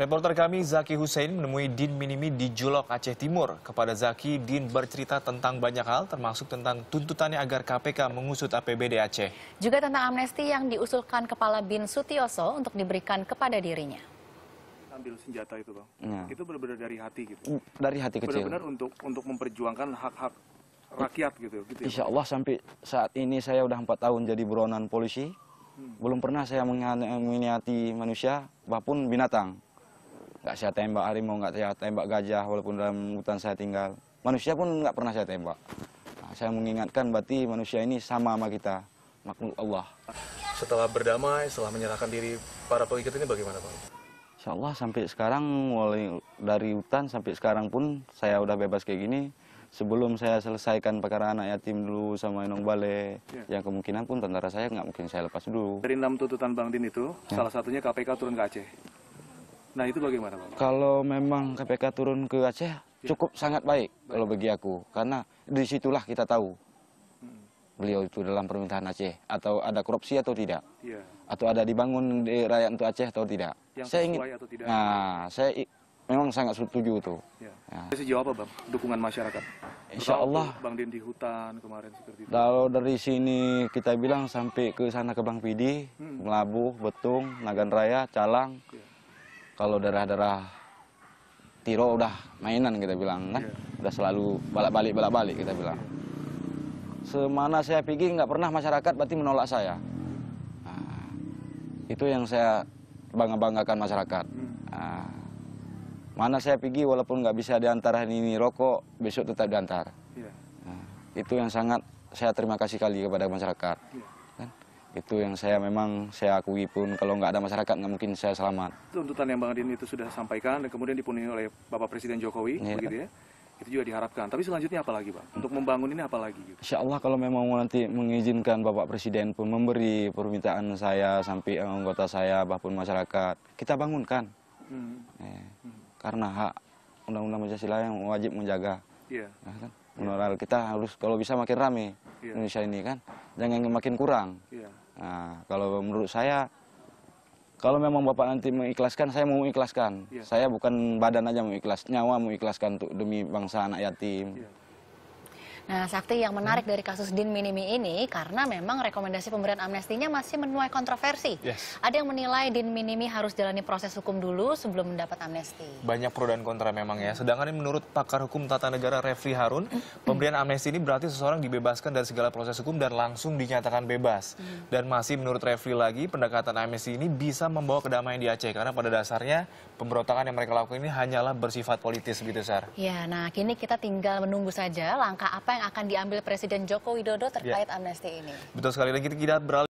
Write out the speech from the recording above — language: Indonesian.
Reporter kami Zaki Hussein menemui Din Minimi di Julok Aceh Timur. Kepada Zaki, Din bercerita tentang banyak hal termasuk tentang tuntutannya agar KPK mengusut APBD Aceh. Juga tentang amnesti yang diusulkan Kepala Bin Sutioso untuk diberikan kepada dirinya. Ambil senjata itu, Bang. Ya. Itu benar-benar dari hati gitu. Mm, dari hati kecil. Benar-benar untuk untuk memperjuangkan hak-hak rakyat gitu. gitu ya, Insya Allah sampai saat ini saya udah empat tahun jadi buronan polisi. Hmm. Belum pernah saya menganiati manusia, maupun binatang saya tembak harimau, nggak saya tembak gajah walaupun dalam hutan saya tinggal. Manusia pun nggak pernah saya tembak. Nah, saya mengingatkan berarti manusia ini sama sama kita, makhluk Allah. Setelah berdamai, setelah menyerahkan diri para pengikut ini bagaimana Pak? Insya Allah sampai sekarang mulai dari hutan sampai sekarang pun saya udah bebas kayak gini. Sebelum saya selesaikan perkara anak yatim dulu sama Enong Bale, ya. yang kemungkinan pun tentara saya nggak mungkin saya lepas dulu. Dari enam tuntutan Bang Din itu, ya. salah satunya KPK turun ke Aceh. Nah itu bagaimana Pak? Kalau memang KPK turun ke Aceh ya. cukup sangat baik, baik kalau bagi aku. Karena disitulah kita tahu hmm. beliau itu dalam permintaan Aceh. Atau ada korupsi atau tidak. Ya. Atau ada dibangun di rakyat untuk Aceh atau tidak. Yang saya ingin, atau tidak. Nah, saya memang sangat setuju itu. Ya. Ya. Sejauh apa Bang dukungan masyarakat? Insya Allah. Bang Din di hutan kemarin seperti itu. Kalau dari sini kita bilang sampai ke sana ke Bang Pidi, hmm. Melabuh, Betung, Nagan Raya, Calang. Ya kalau darah-darah Tiro udah mainan kita bilang kan, yeah. udah selalu balik balik balak-balik kita bilang. Semana saya pergi nggak pernah masyarakat berarti menolak saya. Nah, itu yang saya bangga-banggakan masyarakat. Hmm. Nah, mana saya pergi walaupun nggak bisa diantar ini, ini rokok, besok tetap diantar. Iya. Nah, itu yang sangat saya terima kasih kali kepada masyarakat. Iya itu yang saya memang saya akui pun kalau nggak ada masyarakat nggak mungkin saya selamat. Tuntutan yang Bang Adin itu sudah sampaikan dan kemudian dipenuhi oleh Bapak Presiden Jokowi, ya. begitu ya. Itu juga diharapkan. Tapi selanjutnya apa lagi, Pak? Untuk membangun ini apa lagi? Gitu? Insya Allah kalau memang nanti mengizinkan Bapak Presiden pun memberi permintaan saya sampai anggota saya bahkan masyarakat, kita bangunkan. Hmm. Eh, Hmm. Karena hak Undang-Undang Pancasila yang wajib menjaga. Yeah. Ya, kan? Moral kita harus kalau bisa makin rame yeah. Indonesia ini kan, jangan makin kurang. Yeah nah kalau menurut saya kalau memang bapak nanti mengikhlaskan saya mau mengikhlaskan ya. saya bukan badan aja mengikhlaskan nyawa mengikhlaskan untuk demi bangsa anak yatim ya. Nah, Sakti yang menarik hmm. dari kasus Din Minimi ini karena memang rekomendasi pemberian amnestinya masih menuai kontroversi. Yes. Ada yang menilai Din Minimi harus jalani proses hukum dulu sebelum mendapat amnesti. Banyak pro dan kontra memang ya. Sedangkan menurut pakar hukum tata negara Refli Harun, pemberian amnesti ini berarti seseorang dibebaskan dari segala proses hukum dan langsung dinyatakan bebas. Hmm. Dan masih menurut Refli lagi, pendekatan amnesti ini bisa membawa kedamaian di Aceh karena pada dasarnya pemberontakan yang mereka lakukan ini hanyalah bersifat politis begitu, Sar. Ya, nah kini kita tinggal menunggu saja langkah apa yang yang akan diambil Presiden Joko Widodo terkait ya. amnesti ini? Betul sekali. Dan kita, kita beralih